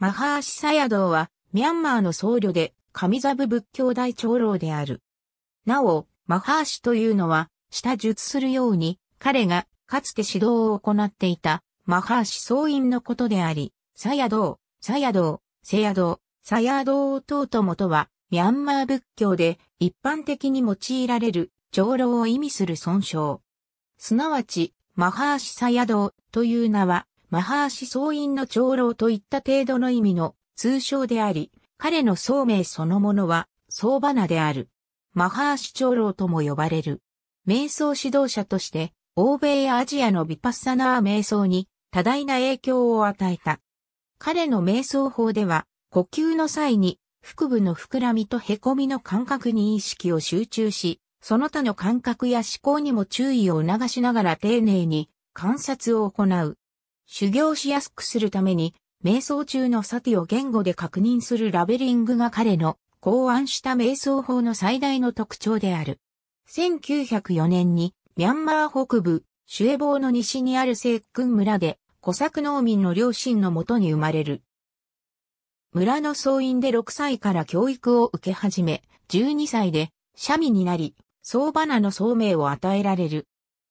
マハーシサヤドウは、ミャンマーの僧侶で、神ザブ仏教大長老である。なお、マハーシというのは、下述するように、彼が、かつて指導を行っていた、マハーシ僧院のことであり、サヤドウ、サヤドウ、セヤドウ、サヤ道等ともとは、ミャンマー仏教で一般的に用いられる長老を意味する尊称。すなわち、マハーシサヤドウという名は、マハーシ総員の長老といった程度の意味の通称であり、彼の総名そのものは、総花である。マハーシ長老とも呼ばれる。瞑想指導者として、欧米やアジアのビパッサナー瞑想に多大な影響を与えた。彼の瞑想法では、呼吸の際に腹部の膨らみと凹みの感覚に意識を集中し、その他の感覚や思考にも注意を促しながら丁寧に観察を行う。修行しやすくするために、瞑想中のサティを言語で確認するラベリングが彼の考案した瞑想法の最大の特徴である。1904年に、ミャンマー北部、シュエボーの西にあるセ君クン村で、小作農民の両親のもとに生まれる。村の総員で6歳から教育を受け始め、12歳で、シャミになり、総花の総名を与えられる。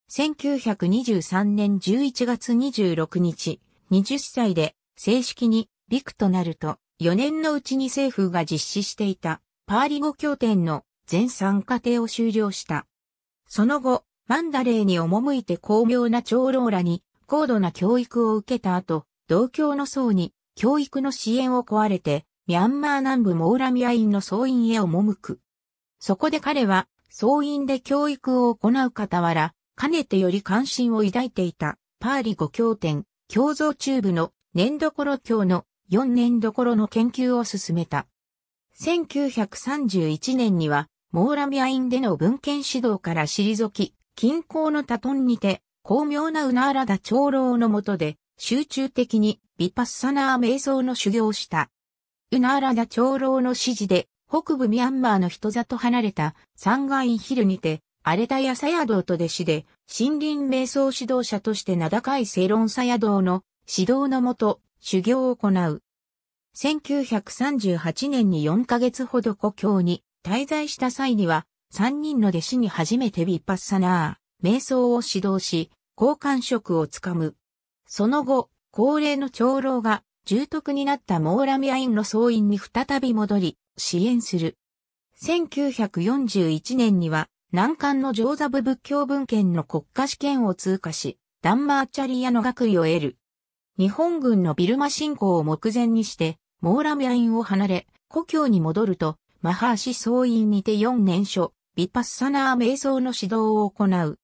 1923年11月26日、20歳で正式に陸となると、4年のうちに政府が実施していたパーリ語協定の全参課程を終了した。その後、マンダレーに赴いて巧妙な長老らに高度な教育を受けた後、同郷の層に教育の支援を壊れて、ミャンマー南部モーラミア院の総院へ赴く。そこで彼は、総院で教育を行う傍ら、かねてより関心を抱いていた、パーリ五経典、共造中部の年どころ教の四年どころの研究を進めた。1931年には、モーラビアインでの文献指導から退き、近郊のタトンにて、巧妙なウナーラダ長老の下で、集中的にビパッサナー瞑想の修行をした。ウナーラダ長老の指示で、北部ミャンマーの人里離れた山ンヒルにて、荒れた屋佐屋道と弟子で、森林瞑想指導者として名高い正論佐屋道の指導のもと、修行を行う。1938年に4ヶ月ほど故郷に滞在した際には、3人の弟子に初めてビッパッサナー、瞑想を指導し、交換職をつかむ。その後、高齢の長老が重篤になったモーラミアインの総員に再び戻り、支援する。1941年には難関の上座部仏教文献の国家試験を通過し、ダンマーチャリアの学位を得る。日本軍のビルマ侵攻を目前にして、モーラミアインを離れ、故郷に戻ると、マハーシ総院にて4年初、ビパッサナー瞑想の指導を行う。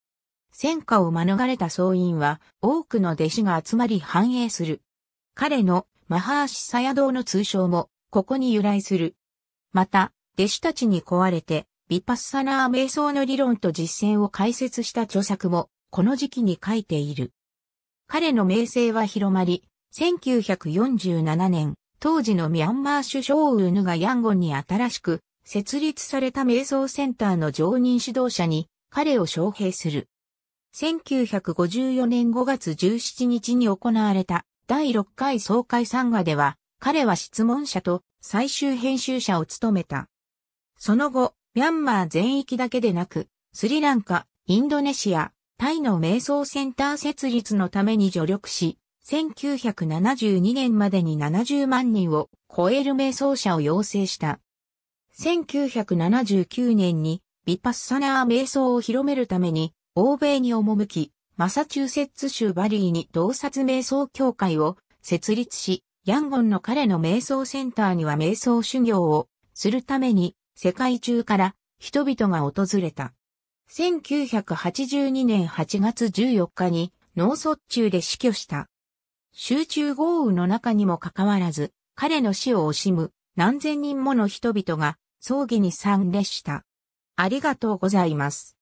戦火を免れた総院は、多くの弟子が集まり繁栄する。彼のマハーシサヤ堂の通称も、ここに由来する。また、弟子たちに壊れて、ビパッサナー瞑想の理論と実践を解説した著作も、この時期に書いている。彼の名声は広まり、1947年、当時のミャンマー首相ウーヌがヤンゴンに新しく設立された瞑想センターの常任指導者に彼を招聘する。1954年5月17日に行われた第6回総会参画では、彼は質問者と最終編集者を務めた。その後、ミャンマー全域だけでなく、スリランカ、インドネシア、タイの瞑想センター設立のために助力し、1972年までに70万人を超える瞑想者を養成した。1979年にビパッサナー瞑想を広めるために、欧米に赴き、マサチューセッツ州バリーに洞察瞑想協会を設立し、ヤンゴンの彼の瞑想センターには瞑想修行をするために世界中から人々が訪れた。1982年8月14日に脳卒中で死去した。集中豪雨の中にもかかわらず、彼の死を惜しむ何千人もの人々が葬儀に参列した。ありがとうございます。